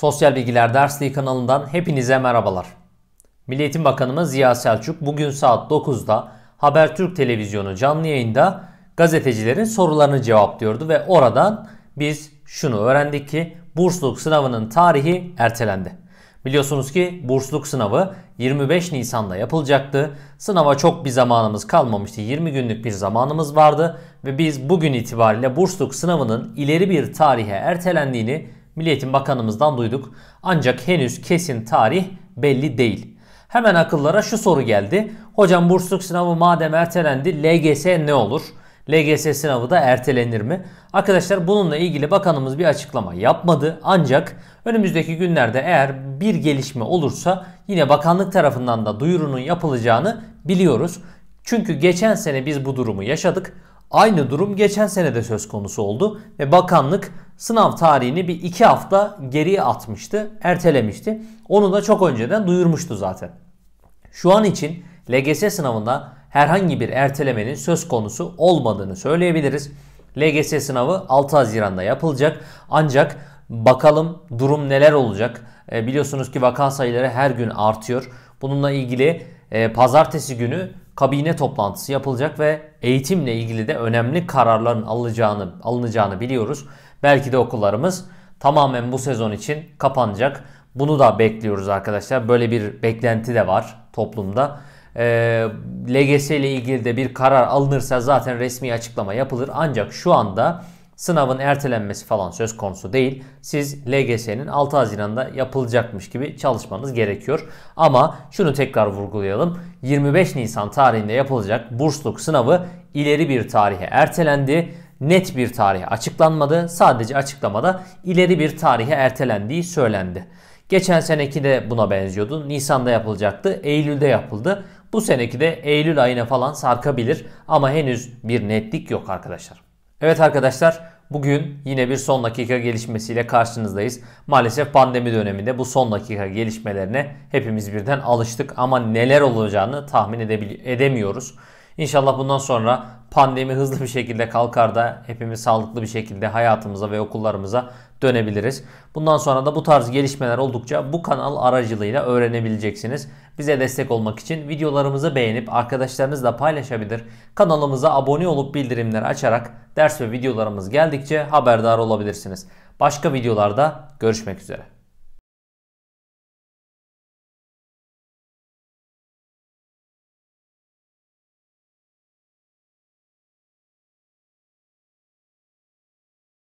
Sosyal Bilgiler Dersliği kanalından hepinize merhabalar. Milli Eğitim Bakanımız Ziya Selçuk bugün saat 9'da Habertürk Televizyonu canlı yayında gazetecilerin sorularını cevaplıyordu ve oradan biz şunu öğrendik ki bursluk sınavının tarihi ertelendi. Biliyorsunuz ki bursluk sınavı 25 Nisan'da yapılacaktı. Sınava çok bir zamanımız kalmamıştı. 20 günlük bir zamanımız vardı ve biz bugün itibariyle bursluk sınavının ileri bir tarihe ertelendiğini Milliyetin Bakanımızdan duyduk. Ancak henüz kesin tarih belli değil. Hemen akıllara şu soru geldi. Hocam bursluk sınavı madem ertelendi LGS ne olur? LGS sınavı da ertelenir mi? Arkadaşlar bununla ilgili bakanımız bir açıklama yapmadı. Ancak önümüzdeki günlerde eğer bir gelişme olursa yine bakanlık tarafından da duyurunun yapılacağını biliyoruz. Çünkü geçen sene biz bu durumu yaşadık. Aynı durum geçen sene de söz konusu oldu ve bakanlık sınav tarihini bir iki hafta geriye atmıştı, ertelemişti. Onu da çok önceden duyurmuştu zaten. Şu an için LGS sınavında herhangi bir ertelemenin söz konusu olmadığını söyleyebiliriz. LGS sınavı 6 Haziran'da yapılacak. Ancak bakalım durum neler olacak. E, biliyorsunuz ki vaka sayıları her gün artıyor. Bununla ilgili e, pazartesi günü kabine toplantısı yapılacak ve eğitimle ilgili de önemli kararların alınacağını, alınacağını biliyoruz. Belki de okullarımız tamamen bu sezon için kapanacak. Bunu da bekliyoruz arkadaşlar. Böyle bir beklenti de var toplumda. E, ee, LGS ile ilgili de bir karar alınırsa zaten resmi açıklama yapılır. Ancak şu anda sınavın ertelenmesi falan söz konusu değil. Siz LGS'nin 6 Haziran'da yapılacakmış gibi çalışmanız gerekiyor. Ama şunu tekrar vurgulayalım. 25 Nisan tarihinde yapılacak bursluk sınavı ileri bir tarihe ertelendi net bir tarihe açıklanmadı. Sadece açıklamada ileri bir tarihe ertelendiği söylendi. Geçen seneki de buna benziyordu. Nisan'da yapılacaktı. Eylül'de yapıldı. Bu seneki de Eylül ayına falan sarkabilir ama henüz bir netlik yok arkadaşlar. Evet arkadaşlar bugün yine bir son dakika gelişmesiyle karşınızdayız. Maalesef pandemi döneminde bu son dakika gelişmelerine hepimiz birden alıştık ama neler olacağını tahmin edemiyoruz. İnşallah bundan sonra pandemi hızlı bir şekilde kalkar da hepimiz sağlıklı bir şekilde hayatımıza ve okullarımıza dönebiliriz. Bundan sonra da bu tarz gelişmeler oldukça bu kanal aracılığıyla öğrenebileceksiniz. Bize destek olmak için videolarımızı beğenip arkadaşlarınızla paylaşabilir. Kanalımıza abone olup bildirimleri açarak ders ve videolarımız geldikçe haberdar olabilirsiniz. Başka videolarda görüşmek üzere.